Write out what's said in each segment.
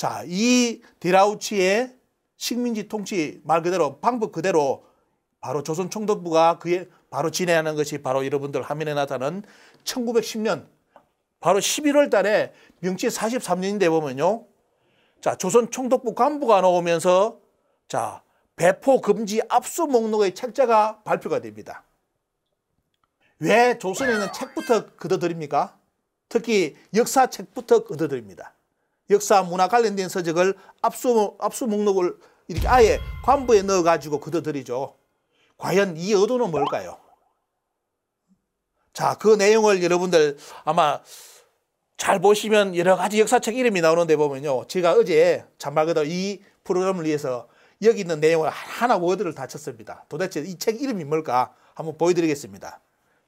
자, 이 디라우치의 식민지 통치 말 그대로 방법 그대로 바로 조선 총독부가 그에 바로 진행하는 것이 바로 여러분들 화면에 나타난 1910년 바로 11월 달에 명치 43년인데 보면요. 자, 조선 총독부 간부가 나오면서 자, 배포 금지 압수 목록의 책자가 발표가 됩니다. 왜 조선에는 책부터 걷어드립니까 특히 역사책부터 걷어드립니다 역사 문화 관련된 서적을 압수, 압수 목록을 이렇게 아예 관부에 넣어가지고 걷어들이죠. 과연 이 의도는 뭘까요? 자, 그 내용을 여러분들 아마 잘 보시면 여러 가지 역사책 이름이 나오는데 보면요. 제가 어제 잠말 그대이 프로그램을 위해서 여기 있는 내용을 하나 워드를 다쳤습니다. 도대체 이 책 이름이 뭘까? 한번 보여드리겠습니다.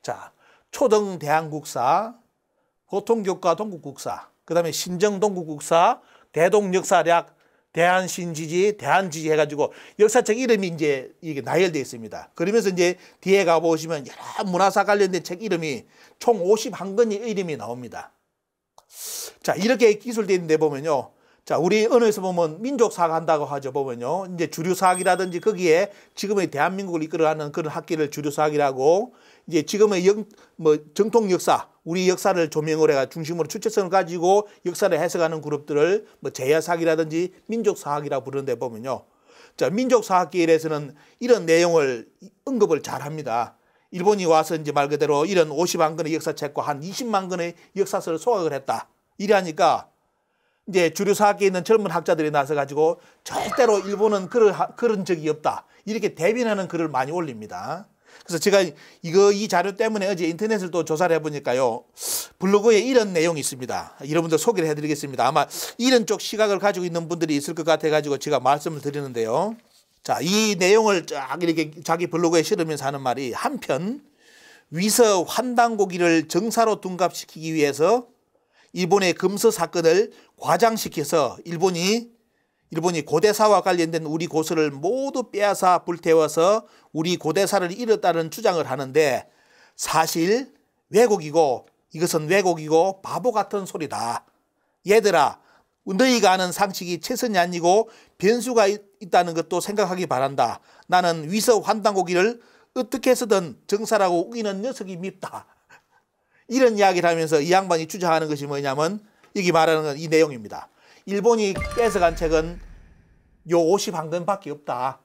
자, 초등 대한국사, 보통교과 동국국사, 그 다음에 신정동국국사, 대동역사략, 대한신지지, 대한지지 해가지고 역사책 이름이 이제 이게 나열되어 있습니다. 그러면서 이제 뒤에 가보시면 여러 문화사 관련된 책 이름이 총 51권의 이름이 나옵니다. 자, 이렇게 기술되어 있는데 보면요. 자, 우리 언어에서 보면 민족사학 한다고 하죠. 보면요. 이제 주류사학이라든지 거기에 지금의 대한민국을 이끌어가는 그런 학기를 주류사학이라고 이제 지금의 영, 뭐 정통 역사, 우리 역사를 조명을 해가 중심으로 출체성을 가지고 역사를 해석하는 그룹들을 뭐 제야사학이라든지 민족사학이라 부르는데 보면요. 자, 민족사학기일에서는 이런 내용을 언급을 잘 합니다. 일본이 와서 이제 말 그대로 이런 50만 권의 역사책과 한 20만 권의 역사서를 소각을 했다. 이래하니까 이제 주류 사학계에 있는 젊은 학자들이 나서 가지고 절대로 일본은 그럴, 그런 적이 없다. 이렇게 대변하는 글을 많이 올립니다. 그래서 제가 이거 이 자료 때문에 어제 인터넷을 또 조사를 해보니까요 블로그에 이런 내용이 있습니다 여러분들 소개를 해드리겠습니다 아마 이런 쪽 시각을 가지고 있는 분들이 있을 것 같아 가지고 제가 말씀을 드리는데요 자 이 내용을 쫙 이렇게 자기 블로그에 실으면서 하는 말이 한편 위서 환단고기를 정사로 둔갑시키기 위해서 일본의 금서 사건을 과장시켜서 일본이 일본이 고대사와 관련된 우리 고서를 모두 빼앗아 불태워서 우리 고대사를 잃었다는 주장을 하는데 사실 왜곡이고 이것은 왜곡이고 바보 같은 소리다. 얘들아 너희가 아는 상식이 최선이 아니고 변수가 있, 다는 것도 생각하기 바란다. 나는 위서 환당고기를 어떻게 해서든 정사라고 우기는 녀석이 밉다. 이런 이야기를 하면서 이 양반이 주장하는 것이 뭐냐면 여기 말하는 건 이 내용입니다. 일본이 뺏어간 책은 요 50한권밖에 없다.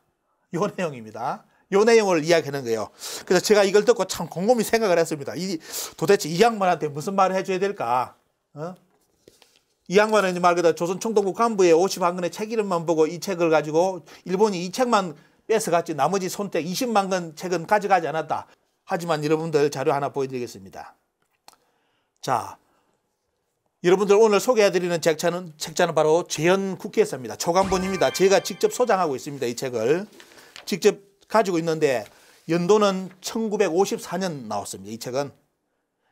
요 내용입니다. 요 내용을 이야기하는 거예요. 그래서 제가 이걸 듣고 참 곰곰이 생각을 했습니다. 이 도대체 이 양반한테 무슨 말을 해줘야 될까? 어? 이 양반은 말 그대로 조선 총독부 간부의 50한권의 책 이름만 보고 이 책을 가지고 일본이 이 책만 뺏어갔지 나머지 손때 20만 권 책은 가져가지 않았다. 하지만 여러분들 자료 하나 보여드리겠습니다. 자, 여러분들 오늘 소개해드리는 책자는, 책자는 바로 재현 국회에서입니다초간본입니다 제가 직접 소장하고 있습니다. 이 책을. 직접 가지고 있는데 연도는 1954년 나왔습니다. 이 책은.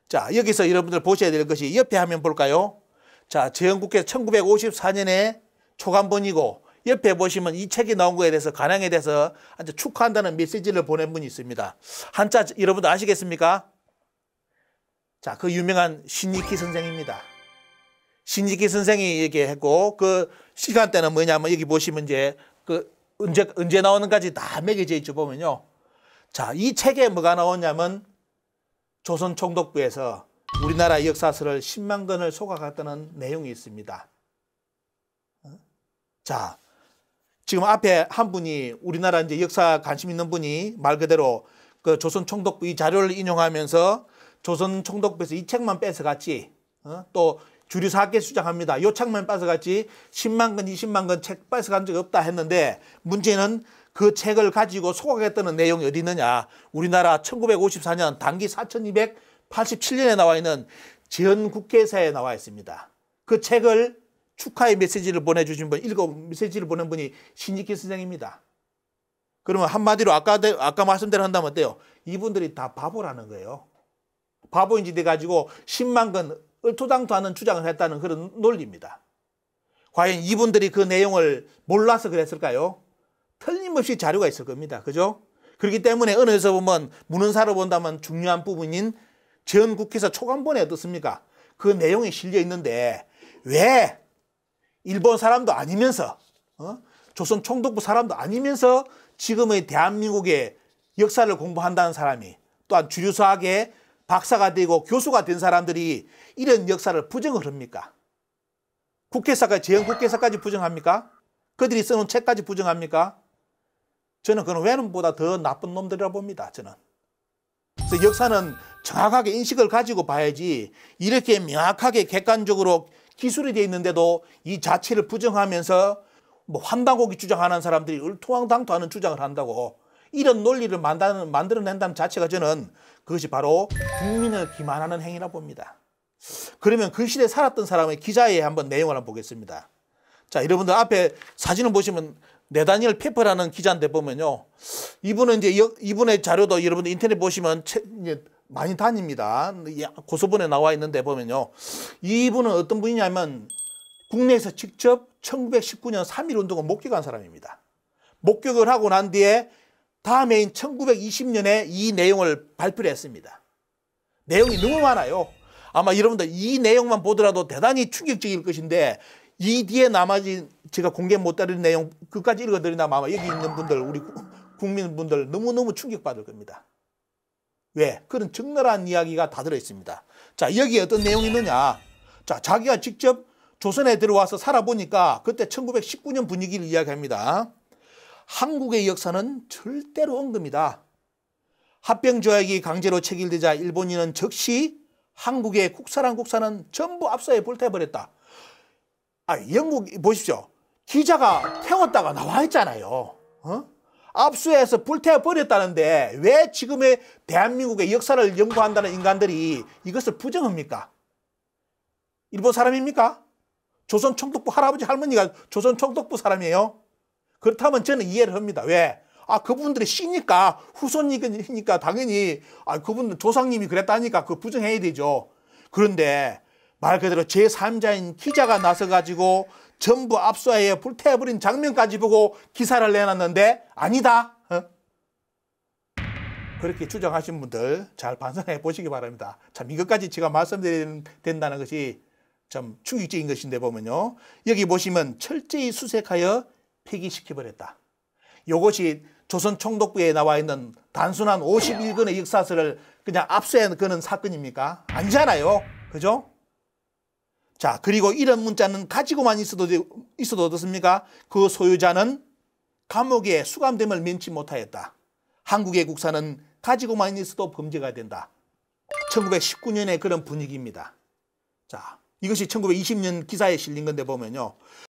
자, 여기서 여러분들 보셔야 될 것이 옆에 한면 볼까요? 자, 재현 국회 1954년에 초간본이고 옆에 보시면 이 책이 나온 거에 대해서 가행에 대해서 아주 축하한다는 메시지를 보낸 분이 있습니다. 한자 여러분들 아시겠습니까? 자, 그 유명한 신익희 선생입니다. 신익희 선생이 얘기했고 그 시간대는 뭐냐면 여기 보시면 이제 그 언제 언제 나오는까지 다 매겨져 있죠 보면요. 자, 이 책에 뭐가 나오냐면 조선 총독부에서 우리나라 역사서를 10만 권을 소각했다는 내용이 있습니다. 어? 자, 지금 앞에 한 분이 우리나라 이제 역사 관심 있는 분이 말 그대로 그 조선 총독부 이 자료를 인용하면서 조선 총독부에서 이 책만 뺏어갔지. 어? 또 주류 사학계 수장합니다요 책만 뺏어갔지 10만 건 20만 건 책 뺏어간 적 없다 했는데 문제는 그 책을 가지고 소각했다는 내용이 어디 있느냐. 우리나라 1954년 단기 4287년에 나와 있는 지연국회사에 나와 있습니다. 그 책을 축하의 메시지를 보내주신 분, 읽어 메시지를 보낸 분이 신익희 선생입니다. 그러면 한마디로 아까, 아까 말씀대로 한다면 어때요? 이분들이 다 바보라는 거예요. 바보인지 돼가지고 10만 건을투당토하는 주장을 했다는 그런 논리입니다. 과연 이분들이 그 내용을 몰라서 그랬을까요? 틀림없이 자료가 있을 겁니다. 그죠? 그렇기 때문에 언어에서 보면 문헌사로 본다면 중요한 부분인 전 국회에서 초간본에 어떻습니까? 그 내용이 실려 있는데 왜 일본 사람도 아니면서 어? 조선 총독부 사람도 아니면서 지금의 대한민국의 역사를 공부한다는 사람이 또한 주류사학의 박사가 되고 교수가 된 사람들이 이런 역사를 부정을 합니까? 국회사까지, 재형 국회사까지 부정합니까? 그들이 쓰는 책까지 부정합니까? 저는 그는 외놈보다 더 나쁜 놈들이라 봅니다. 저는. 그래서 역사는 정확하게 인식을 가지고 봐야지 이렇게 명확하게 객관적으로 기술이 되어 있는데도 이 자체를 부정하면서 뭐 환단고기 주장하는 사람들이 을토왕당토하는 주장을 한다고 이런 논리를 만드는, 만들어낸다는 자체가 저는 그것이 바로 국민을 기만하는 행위라 봅니다. 그러면 그 시대에 살았던 사람의 기자에 한번 내용을 한번 보겠습니다. 자, 여러분들 앞에 사진을 보시면 네다니엘 페퍼라는 기자인데 보면요. 이분은 이제 여, 이분의 자료도 여러분들 인터넷 보시면 채, 이제 많이 다닙니다. 고소본에 나와 있는데 보면요. 이분은 어떤 분이냐면 국내에서 직접 1919년 3.1 운동을 목격한 사람입니다. 목격을 하고 난 뒤에 다음해인 1920년에 이 내용을 발표를 했습니다. 내용이 너무 많아요. 아마 여러분들 이 내용만 보더라도 대단히 충격적일 것인데 이 뒤에 나머지 제가 공개 못다는 내용 끝까지 읽어드리나 아마 여기 있는 분들 우리 국민분들 너무너무 충격받을 겁니다. 왜? 그런 적나라한 이야기가 다 들어있습니다. 자여기 어떤 내용이 있느냐. 자 자기가 직접 조선에 들어와서 살아보니까 그때 1919년 분위기를 이야기합니다. 한국의 역사는 절대로 언급이다 합병조약이 강제로 체결되자 일본인은 즉시 한국의 국사랑 국사는 전부 앞서에 불태버렸다. 워 아, 영국 보십시오. 기자가 태웠다가 나와 있잖아요. 어? 압수해서 불태워버렸다는데 왜 지금의 대한민국의 역사를 연구한다는 인간들이 이것을 부정합니까? 일본 사람입니까? 조선 총독부 할아버지 할머니가 조선 총독부 사람이에요? 그렇다면 저는 이해를 합니다. 왜? 아 그분들이 씨니까 후손이니까 당연히 아 그분들 조상님이 그랬다니까 그 부정해야 되죠. 그런데 말 그대로 제3자인 기자가 나서 가지고 전부 압수하에 불태워버린 장면까지 보고 기사를 내놨는데 아니다. 어? 그렇게 추정하신 분들 잘 반성해 보시기 바랍니다. 참 이것까지 제가 말씀드린다는 것이 참 충격적인 것인데 보면요. 여기 보시면 철저히 수색하여 폐기시켜버렸다. 이것이 조선 총독부에 나와 있는 단순한 51권의 역사서를 그냥 압수해 거는 사건입니까? 아니잖아요. 그죠? 자, 그리고 이런 문자는 가지고만 있어도, 있어도 어떻습니까? 그 소유자는 감옥에 수감됨을 면치 못하였다. 한국의 국사는 가지고만 있어도 범죄가 된다. 1919년의 그런 분위기입니다. 자, 이것이 1920년 기사에 실린 건데 보면요.